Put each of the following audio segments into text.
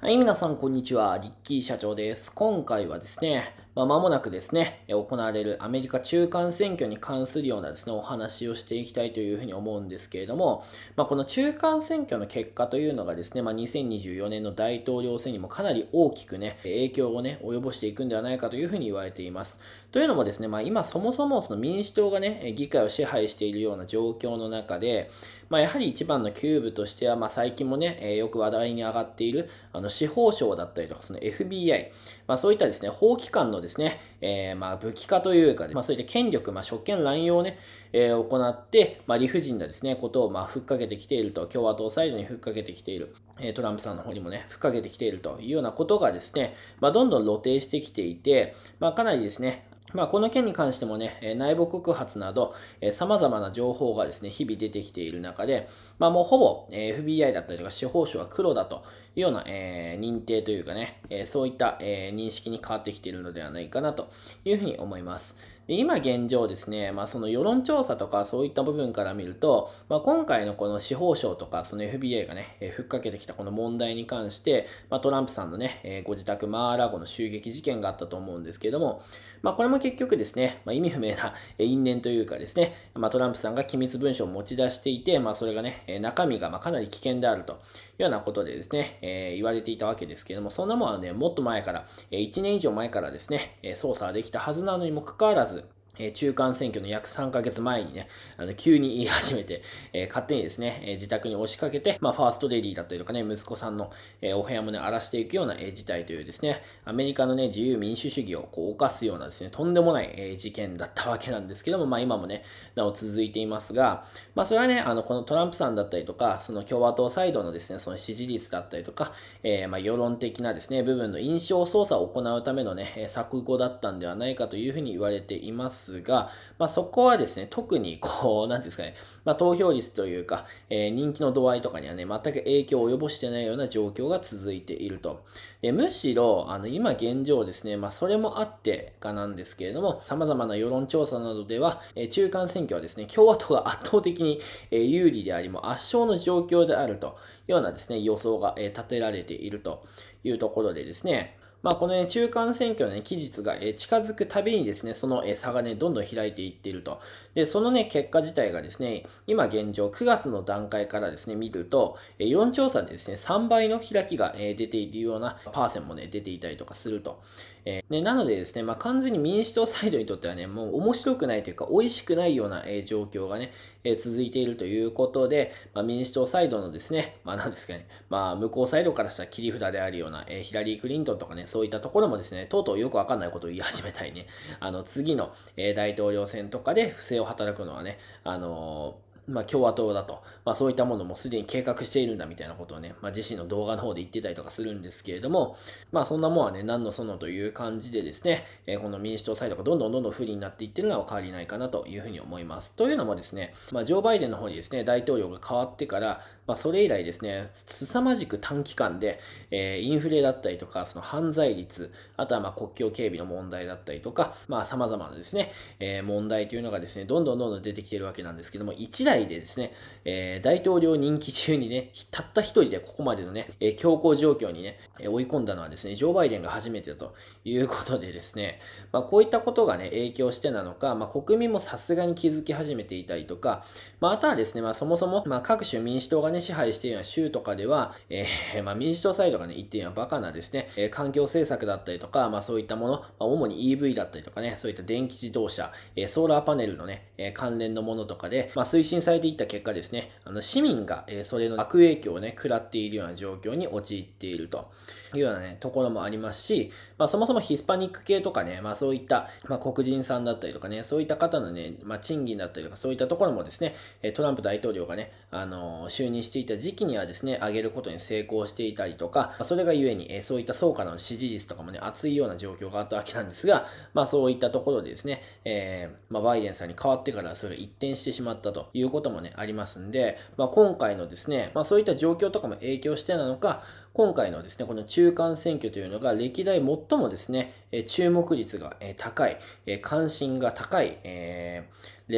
はい、皆さん、こんにちは。リッキー社長です。今回はですね、まあ、間もなくですね、行われるアメリカ中間選挙に関するようなですね、お話をしていきたいというふうに思うんですけれども、まあ、この中間選挙の結果というのがですね、まあ、2024年の大統領選にもかなり大きくね、影響をね、及ぼしていくんではないかというふうに言われています。というのもですね、まあ、今そもそもその民主党がね、議会を支配しているような状況の中で、まあ、やはり一番のキューブとしては、まあ、最近もね、えよく話題に上がっているあの司法省だったりとか、その FBI、まあ、そういったですね、法機関のですね、えー、まあ武器化というか、まあ、そういった権力、まあ、職権乱用をね、えー、行って、まあ、理不尽なですね、ことをまあふっかけてきていると、共和党サイドにふっかけてきている、えトランプさんの方にもね、ふっかけてきているというようなことがですね、まあ、どんどん露呈してきていて、まあ、かなりですね、まあ、この件に関してもね、内部告発など、様々な情報がですね、日々出てきている中で、まあ、もうほぼ FBI だったりとか司法省は黒だというような、え認定というかね、そういった、え認識に変わってきているのではないかなというふうに思います。で今現状ですね、まあ、その世論調査とかそういった部分から見ると、まあ、今回のこの司法省とかその FBI がね、えー、ふっかけてきたこの問題に関して、まあ、トランプさんのね、えー、ご自宅マーラーゴの襲撃事件があったと思うんですけれども、まあ、これも結局ですね、まあ、意味不明な因縁というかですね、まあ、トランプさんが機密文書を持ち出していて、まあ、それがね、中身がまあかなり危険であるというようなことでですね、えー、言われていたわけですけれども、そんなものはね、もっと前から、1年以上前からですね、査はできたはずなのにもかかわらず、え中間選挙の約3ヶ月前にね、あの、急に言い始めて、えー、勝手にですね、えー、自宅に押しかけて、まあ、ファーストレディーだったりとかね、息子さんの、えー、お部屋もね、荒らしていくような、え事態というですね、アメリカのね、自由民主主義をこう犯すようなですね、とんでもない、え事件だったわけなんですけども、まあ、今もね、なお続いていますが、まあ、それはね、あの、このトランプさんだったりとか、その共和党サイドのですね、その支持率だったりとか、えまあ、世論的なですね、部分の印象操作を行うためのね、錯誤だったんではないかというふうに言われていますますが、まあ、そこはですね、特にこう、なんですかね、まあ、投票率というか、えー、人気の度合いとかにはね、全く影響を及ぼしてないような状況が続いていると。でむしろ、あの今現状ですね、まあ、それもあってかなんですけれども、様々な世論調査などでは、えー、中間選挙はですね、共和党が圧倒的に、え有利であり、も圧勝の状況であるというようなですね、予想が、え立てられているというところでですね、まあ、この、ね、中間選挙の、ね、期日が、え近づくたびにですね、その、差がね、どんどん開いていっていると。で、そのね、結果自体がですね、今現状9月の段階からですね、見ると、え世論調査でですね、3倍の開きが、え出ているようなパーセンもね、出ていたりとかすると。えー、ね、なのでですね、まあ、完全に民主党サイドにとってはね、もう面白くないというか、美味しくないような、えー、状況がね、えー、続いているということで、まあ、民主党サイドのですね、まあ、なんですかね、まあ、向こうサイドからしたら切り札であるような、えヒラリー・クリントンとかね、そういったところもですね、とうとうよくわかんないことを言い始めたいね、あの、次の、え大統領選とかで不正を働くのはね、あのまあ、共和党だと、まあ、そういったものもすでに計画しているんだみたいなことをね、まあ、自身の動画の方で言ってたりとかするんですけれども、まあ、そんなもんはね、何のそのという感じでですね、えー、この民主党サイドがどんどんどんどん不利になっていってるのは変わりないかなというふうに思います。というのもですね、まあ、ジョー・バイデンの方にですね、大統領が変わってから、まあ、それ以来ですね、凄まじく短期間で、えー、インフレだったりとか、その犯罪率、あとはまあ国境警備の問題だったりとか、まあ、様々なですね、えー、問題というのがですね、どんどんどんどん出てきてるわけなんですけども、一台内でですね、えー、大統領任期中にね、たった一人でここまでのね、えー、強硬状況にね、えー、追い込んだのはですね、ジョー・バイデンが初めてだということでですね、まあ、こういったことがね、影響してなのか、まあ、国民もさすがに気づき始めていたりとか、まあ、あとはですね、まあ、そもそも、まあ、各種民主党がね、支配しているような州とかでは、えー、まあ、民主党サイドがね、言っているのはバカなですね、えー、環境政策だったりとか、まあ、そういったもの、まあ、主に EV だったりとかね、そういった電気自動車、えー、ソーラーパネルのね、えー、関連のものとかで、まあ、推進されていった結果ですね、あの市民が、えそれの悪影響をね、食らっているような状況に陥っているというようなね、ところもありますし、まあ、そもそもヒスパニック系とかね、まあ、そういった、まあ、黒人さんだったりとかね、そういった方のね、まあ、賃金だったりとか、そういったところもですね、トランプ大統領がね、あの就任していた時期にはですね、上げることに成功していたりとか、それがゆえに、えそういった層かの支持率とかもね、熱いような状況があったわけなんですが、まあ、そういったところでですね、えー、まバイデンさんに代わってからそれが一転してしまったということもね、ありますんで、まあ、今回のですね、まあ、そういった状況とかも影響してなのか、今回のですね、この中間選挙というのが歴代最もですね、注目率が高い、関心が高い、レ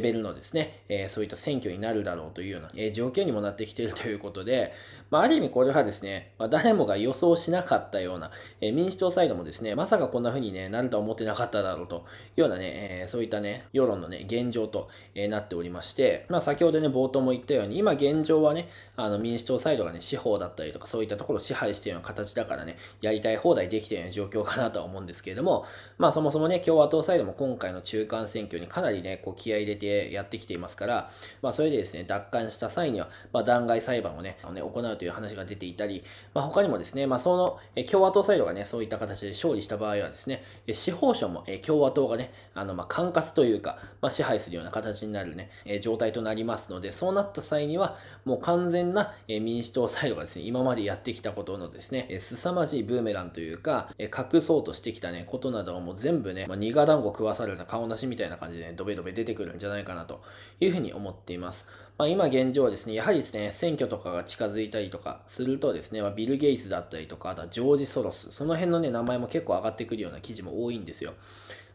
ベルのですね、そういった選挙になるだろうというような状況にもなってきているということで、まあ、ある意味これはですね、ま誰もが予想しなかったような、民主党サイドもですね、まさかこんな風に、ね、なるとは思ってなかっただろうというようなね、そういったね、世論のね、現状となっておりまして、まあ、先ほどね、冒頭も言ったように、今現状はね、あの民主党サイドがね、司法だったりとかそういったところを支配配してるような形だからね、やりたい放題できてるような状況かなとは思うんですけれども、まあそもそもね、共和党サイドも今回の中間選挙にかなりね、こう気合入れてやってきていますから、まあそれでですね、奪還した際には、まあ、弾劾裁判をね、あのね行うという話が出ていたり、まあ他にもですね、まあその共和党サイドがね、そういった形で勝利した場合はですね、司法省も共和党がね、あのまあ管轄というか、まあ、支配するような形になるね、状態となりますので、そうなった際には、もう完全な民主党サイドがですね、今までやってきたことことのですね、え凄まじいブーメランというか、え隠そうとしてきたね、ことなどをもう全部ね、まあ、苦団子食わされた顔なしみたいな感じでね、ドベドベ出てくるんじゃないかなというふうに思っています。まあ、今現状ですね、やはりですね、選挙とかが近づいたりとかするとですね、まあ、ビル・ゲイツだったりとか、あとはジョージ・ソロス、その辺のね、名前も結構上がってくるような記事も多いんですよ。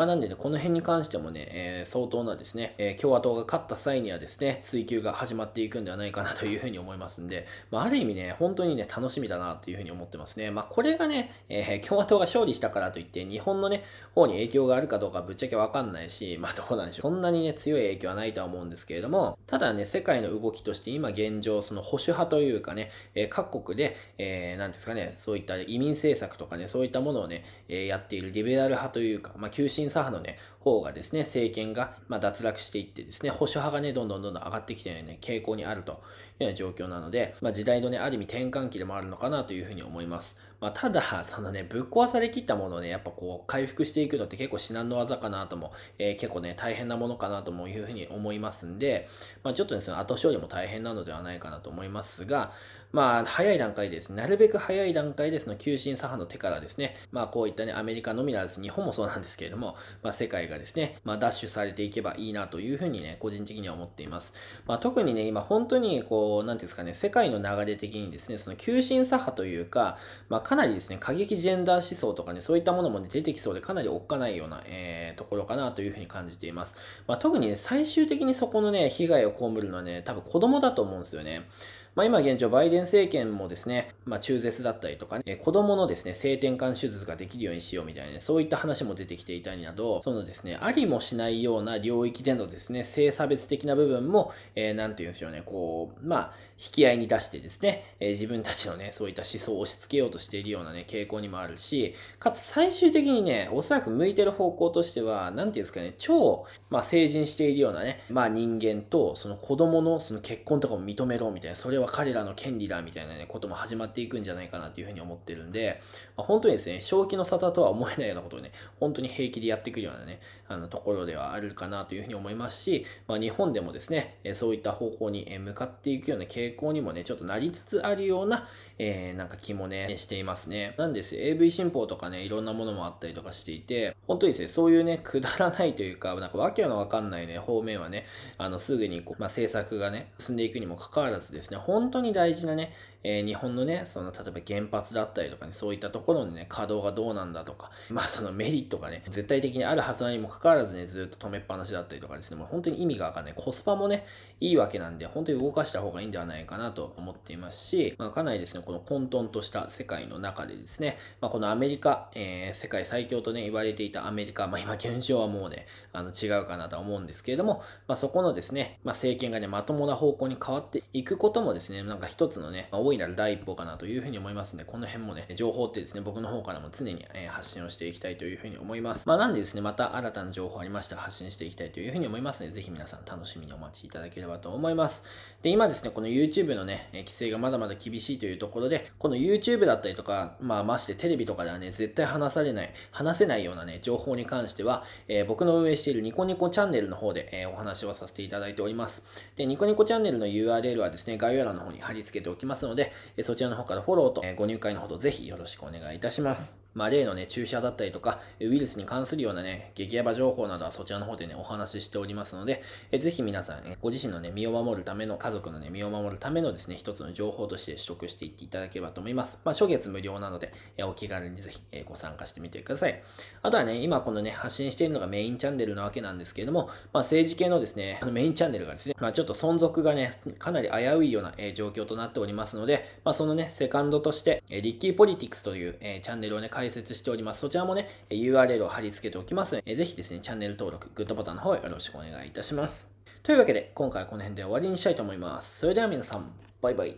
まあ、なんでね、この辺に関してもね、えー、相当なですね、えー、共和党が勝った際にはですね、追及が始まっていくんではないかなというふうに思いますんで、まあ、ある意味ね、本当にね、楽しみだなというふうに思ってますね。まあ、これがね、えー、共和党が勝利したからといって、日本のね、方に影響があるかどうかぶっちゃけわかんないし、まあ、どうなんでしょう。そんなにね、強い影響はないとは思うんですけれども、ただね、世界の動きとして今現状、その保守派というかね、え各国で、えー、ですかね、そういった移民政策とかね、そういったものをね、えやっているリベラル派というか、まあ、急進左派のね、方がですね、政権がま脱落していってですね、保守派がね、どんどんどんどん上がってきてるような傾向にあるというような状況なので、まあ、時代のね、ある意味転換期でもあるのかなというふうに思います。まあ、ただ、そのね、ぶっ壊されきったものをね、やっぱこう、回復していくのって結構至難の技かなとも、えー、結構ね、大変なものかなともいうふうに思いますんで、まあ、ちょっとね、その後処理も大変なのではないかなと思いますが、まあ、早い段階です。なるべく早い段階で、その急進左派の手からですね、まあ、こういったね、アメリカのみならず、日本もそうなんですけれども、まあ、世界がですね、まあ、ダッシュされていけばいいなというふうにね、個人的には思っています。まあ、特にね、今本当にこう、なんていうんですかね、世界の流れ的にですね、その急進左派というか、まあ、かなりですね、過激ジェンダー思想とかね、そういったものも、ね、出てきそうで、かなりおっかないような、えー、ところかなというふうに感じています。まあ、特にね、最終的にそこのね、被害を被るのはね、多分子供だと思うんですよね。まあ、今現状、バイデン政権もですね、まあ、中絶だったりとかね、子供のですね、性転換手術ができるようにしようみたいな、ね、そういった話も出てきていたりなど、そのですね、ありもしないような領域でのですね、性差別的な部分も、えー、て言うんですよね、こう、まあ、引き合いに出してですね、えー、自分たちのね、そういった思想を押し付けようとしているようなね、傾向にもあるし、かつ最終的にね、おそらく向いてる方向としては、何て言うんですかね、超、まあ、成人しているようなね、まあ、人間と、その子供のその結婚とかも認めろみたいな、それをは彼らの権利だみたいな、ね、ことも始まっていくんじゃないかなというふうに思ってるんで、まあ、本当にですね、正気の沙汰とは思えないようなことをね、本当に平気でやってくるようなね、あのところではあるかなというふうに思いますし、まあ、日本でもですね、そういった方向に向かっていくような傾向にもね、ちょっとなりつつあるような、えー、なんか気もね、していますね。なんです、AV 新法とかね、いろんなものもあったりとかしていて、本当にですね、そういうね、くだらないというか、なんかわけのわかんないね、方面はね、あのすぐにこう、まあ、政策がね、進んでいくにもかかわらずですね、本当に大事なね、えー、日本のね、その、例えば原発だったりとかね、そういったところのね、稼働がどうなんだとか、まあそのメリットがね、絶対的にあるはずなのにもかかわらずね、ずっと止めっぱなしだったりとかですね、もう本当に意味がわかんない。コスパもね、いいわけなんで、本当に動かした方がいいんではないかなと思っていますし、まあかなりですね、この混沌とした世界の中でですね、まあこのアメリカ、えー、世界最強とね、言われていたアメリカ、まあ今現状はもうね、あの違うかなとは思うんですけれども、まあそこのですね、まあ政権がね、まともな方向に変わっていくこともですね、なんか一つのね、まあいなる第一歩かなというふうに思いますので、この辺もね、情報ってですね、僕の方からも常に発信をしていきたいというふうに思います。まあ、なんでですね、また新たな情報ありましたら発信していきたいというふうに思いますので、ぜひ皆さん楽しみにお待ちいただければと思います。で、今ですね、この YouTube のね、規制がまだまだ厳しいというところで、この YouTube だったりとか、まあ、ましてテレビとかではね、絶対話されない、話せないようなね、情報に関しては、えー、僕の運営しているニコニコチャンネルの方で、えー、お話をさせていただいております。で、ニコニコチャンネルの URL はですね、概要欄の方に貼り付けておきますので、で、そちらの方からフォローとご入会の方ぜひよろしくお願いいたします。まあ、例のね、注射だったりとか、ウイルスに関するようなね、激ヤバ情報などはそちらの方でね、お話ししておりますので、えぜひ皆さんね、ご自身のね、身を守るための、家族のね、身を守るためのですね、一つの情報として取得していっていただければと思います。まあ、初月無料なので、えお気軽にぜひ、えご参加してみてください。あとはね、今このね、発信しているのがメインチャンネルなわけなんですけれども、まあ、政治系のですね、メインチャンネルがですね、まあ、ちょっと存続がね、かなり危ういような、え状況となっておりますので、まあ、そのね、セカンドとして、えリッキーポリティクスという、えチャンネルをね、解説しております。そちらもね、URL を貼り付けておきますので、ぜひですね、チャンネル登録、グッドボタンの方よろしくお願いいたします。というわけで、今回はこの辺で終わりにしたいと思います。それでは皆さん、バイバイ。